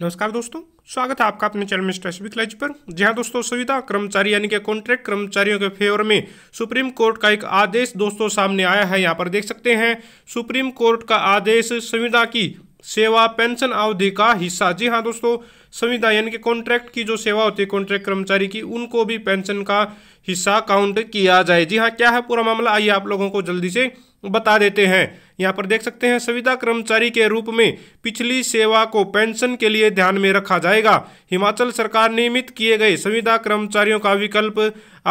नमस्कार दोस्तों स्वागत है आपका अपने चैनल मिस्टर अश्वित लाइज पर जी हाँ दोस्तों सुविधा कर्मचारी यानी कि कॉन्ट्रैक्ट कर्मचारियों के फेवर में सुप्रीम कोर्ट का एक आदेश दोस्तों सामने आया है यहाँ पर देख सकते हैं सुप्रीम कोर्ट का आदेश सुविधा की सेवा पेंशन अवधि का हिस्सा जी हाँ दोस्तों संविधा यानी कि कॉन्ट्रैक्ट की जो सेवा होती है कॉन्ट्रैक्ट कर्मचारी की उनको भी पेंशन का हिस्सा काउंट किया जाए जी हाँ क्या है पूरा मामला आइए आप लोगों को जल्दी से बता देते हैं यहाँ पर देख सकते हैं संविदा कर्मचारी के रूप में पिछली सेवा को पेंशन के लिए ध्यान में रखा जाएगा हिमाचल सरकार नियमित किए गए संविदा कर्मचारियों का विकल्प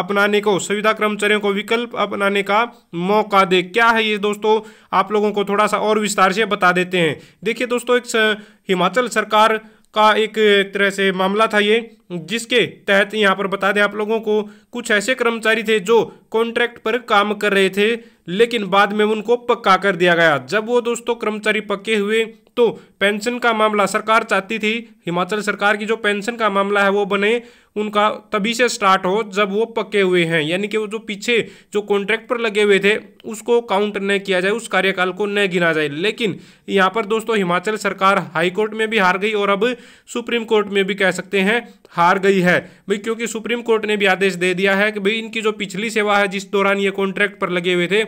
अपनाने को संविदा कर्मचारियों को विकल्प अपनाने का मौका दे क्या है ये दोस्तों आप लोगों को थोड़ा सा और विस्तार से बता देते हैं देखिए दोस्तों एक हिमाचल सरकार का एक तरह से मामला था ये जिसके तहत यहाँ पर बता दें आप लोगों को कुछ ऐसे कर्मचारी थे जो कॉन्ट्रैक्ट पर काम कर रहे थे लेकिन बाद में उनको पक्का कर दिया गया जब वो दोस्तों कर्मचारी पक्के हुए तो पेंशन का मामला सरकार चाहती थी हिमाचल सरकार की जो पेंशन का मामला है वो बने उनका तभी से स्टार्ट हो जब वो पक्के हुए हैं यानी कि वो जो पीछे जो कॉन्ट्रैक्ट पर लगे हुए थे उसको काउंट न किया जाए उस कार्यकाल को न गिना जाए लेकिन यहाँ पर दोस्तों हिमाचल सरकार हाईकोर्ट में भी हार गई और अब सुप्रीम कोर्ट में भी कह सकते हैं हार गई है भाई क्योंकि सुप्रीम कोर्ट ने भी आदेश दे दिया है कि भाई इनकी जो पिछली सेवा है जिस दौरान ये कॉन्ट्रैक्ट पर लगे हुए थे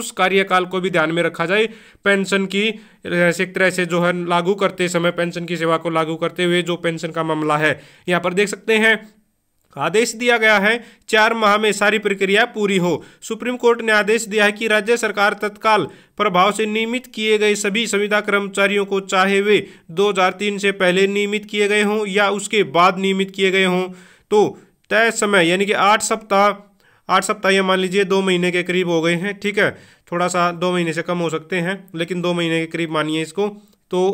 उस कार्यकाल को भी ध्यान में रखा जाए पेंशन की एक तरह से जो है लागू करते समय पेंशन की सेवा को लागू करते हुए जो पेंशन का मामला है यहाँ पर देख सकते हैं आदेश दिया गया है चार माह में सारी प्रक्रिया पूरी हो सुप्रीम कोर्ट ने आदेश दिया है कि राज्य सरकार तत्काल प्रभाव से नियमित किए गए सभी संविदा कर्मचारियों को चाहे वे 2003 से पहले नियमित किए गए हों या उसके बाद नियमित किए गए हों तो तय समय यानी कि आठ सप्ताह आठ सप्ताह या मान लीजिए दो महीने के करीब हो गए हैं ठीक है थोड़ा सा दो महीने से कम हो सकते हैं लेकिन दो महीने के करीब मानिए इसको तो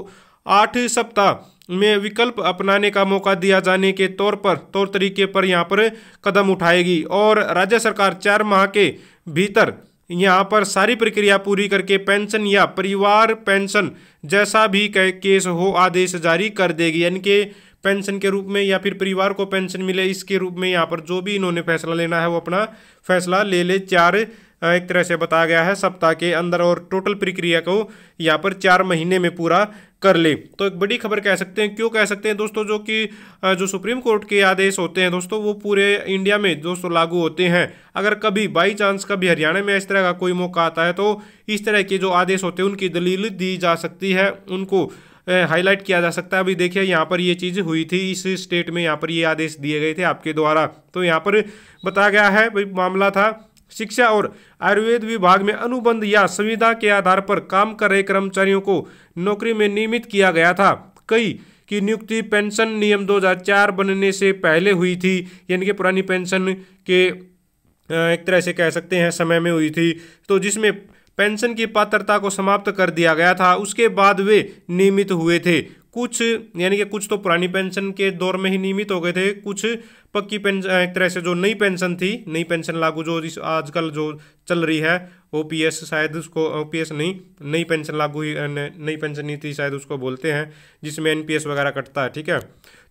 आठ सप्ताह में विकल्प अपनाने का मौका दिया जाने के तौर पर तौर तरीके पर यहाँ पर कदम उठाएगी और राज्य सरकार चार माह के भीतर यहाँ पर सारी प्रक्रिया पूरी करके पेंशन या परिवार पेंशन जैसा भी केस हो आदेश जारी कर देगी यानी कि पेंशन के रूप में या फिर परिवार को पेंशन मिले इसके रूप में यहाँ पर जो भी इन्होंने फैसला लेना है वो अपना फैसला ले ले चार एक तरह से बताया गया है सप्ताह के अंदर और टोटल प्रक्रिया को यहाँ पर चार महीने में पूरा कर ले तो एक बड़ी खबर कह सकते हैं क्यों कह सकते हैं दोस्तों जो कि जो सुप्रीम कोर्ट के आदेश होते हैं दोस्तों वो पूरे इंडिया में दोस्तों लागू होते हैं अगर कभी बाई चांस कभी हरियाणा में इस तरह का कोई मौका आता है तो इस तरह के जो आदेश होते हैं उनकी दलील दी जा सकती है उनको हाईलाइट किया जा सकता है अभी देखिए यहाँ पर ये चीज़ हुई थी इस स्टेट में यहाँ पर ये आदेश दिए गए थे आपके द्वारा तो यहाँ पर बताया गया है भाई मामला था शिक्षा और आयुर्वेद विभाग में अनुबंध या संविधा के आधार पर काम कर रहे कर्मचारियों को नौकरी में नियमित किया गया था कई की नियुक्ति पेंशन नियम 2004 बनने से पहले हुई थी यानी कि पुरानी पेंशन के एक तरह से कह सकते हैं समय में हुई थी तो जिसमें पेंशन की पात्रता को समाप्त कर दिया गया था उसके बाद वे नियमित हुए थे कुछ यानी कि कुछ तो पुरानी पेंशन के दौर में ही नियमित हो गए थे कुछ पक्की पेंशन एक तरह से जो नई पेंशन थी नई पेंशन लागू जो आजकल जो चल रही है ओ पी एस शायद उसको ओ पी एस नहीं नई पेंशन लागू नई पेंशन नीति शायद उसको बोलते हैं जिसमें एन पी एस वगैरह कटता है ठीक है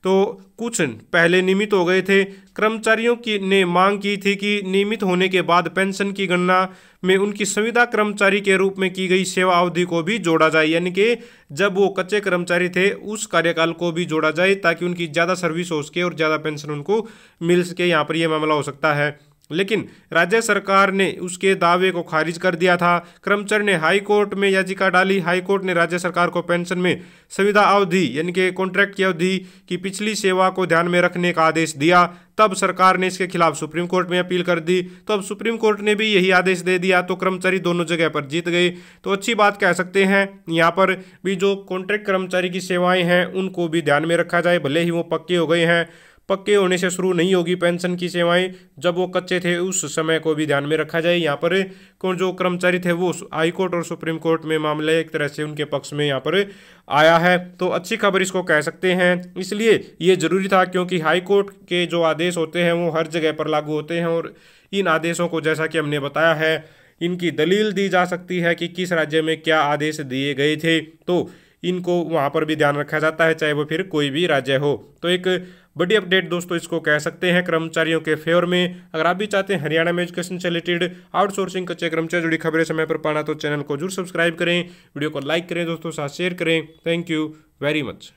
तो कुछ पहले नियमित हो गए थे कर्मचारियों की ने मांग की थी कि नियमित होने के बाद पेंशन की गणना में उनकी संविदा कर्मचारी के रूप में की गई सेवा अवधि को भी जोड़ा जाए यानी कि जब वो कच्चे कर्मचारी थे उस कार्यकाल को भी जोड़ा जाए ताकि उनकी ज़्यादा सर्विस हो सके और ज़्यादा पेंशन उनको मिल सके यहाँ पर यह मामला हो सकता है लेकिन राज्य सरकार ने उसके दावे को खारिज कर दिया था क्रमचर ने हाई कोर्ट में याचिका डाली हाई कोर्ट ने राज्य सरकार को पेंशन में सुविधा अवधि यानी कि कॉन्ट्रैक्ट की अवधि की पिछली सेवा को ध्यान में रखने का आदेश दिया तब सरकार ने इसके खिलाफ सुप्रीम कोर्ट में अपील कर दी तो अब सुप्रीम कोर्ट ने भी यही आदेश दे दिया तो कर्मचारी दोनों जगह पर जीत गए तो अच्छी बात कह सकते हैं यहाँ पर भी जो कॉन्ट्रैक्ट कर्मचारी की सेवाएं हैं उनको भी ध्यान में रखा जाए भले ही वो पक्के हो गए हैं पक्के होने से शुरू नहीं होगी पेंशन की सेवाएं जब वो कच्चे थे उस समय को भी ध्यान में रखा जाए यहाँ पर कौन जो कर्मचारी थे वो हाईकोर्ट और सुप्रीम कोर्ट में मामले एक तरह से उनके पक्ष में यहाँ पर आया है तो अच्छी खबर इसको कह सकते हैं इसलिए ये ज़रूरी था क्योंकि हाईकोर्ट के जो आदेश होते हैं वो हर जगह पर लागू होते हैं और इन आदेशों को जैसा कि हमने बताया है इनकी दलील दी जा सकती है कि किस राज्य में क्या आदेश दिए गए थे तो इनको वहाँ पर भी ध्यान रखा जाता है चाहे वो फिर कोई भी राज्य हो तो एक बड़ी अपडेट दोस्तों इसको कह सकते हैं कर्मचारियों के फेवर में अगर आप भी चाहते हैं हरियाणा में एजुकेशन से रिलेटेड आउटसोर्सिंग कच्चे कर्मचारी से जुड़ी खबरें समय पर पाना तो चैनल को जरूर सब्सक्राइब करें वीडियो को लाइक करें दोस्तों साथ शेयर करें थैंक यू वेरी मच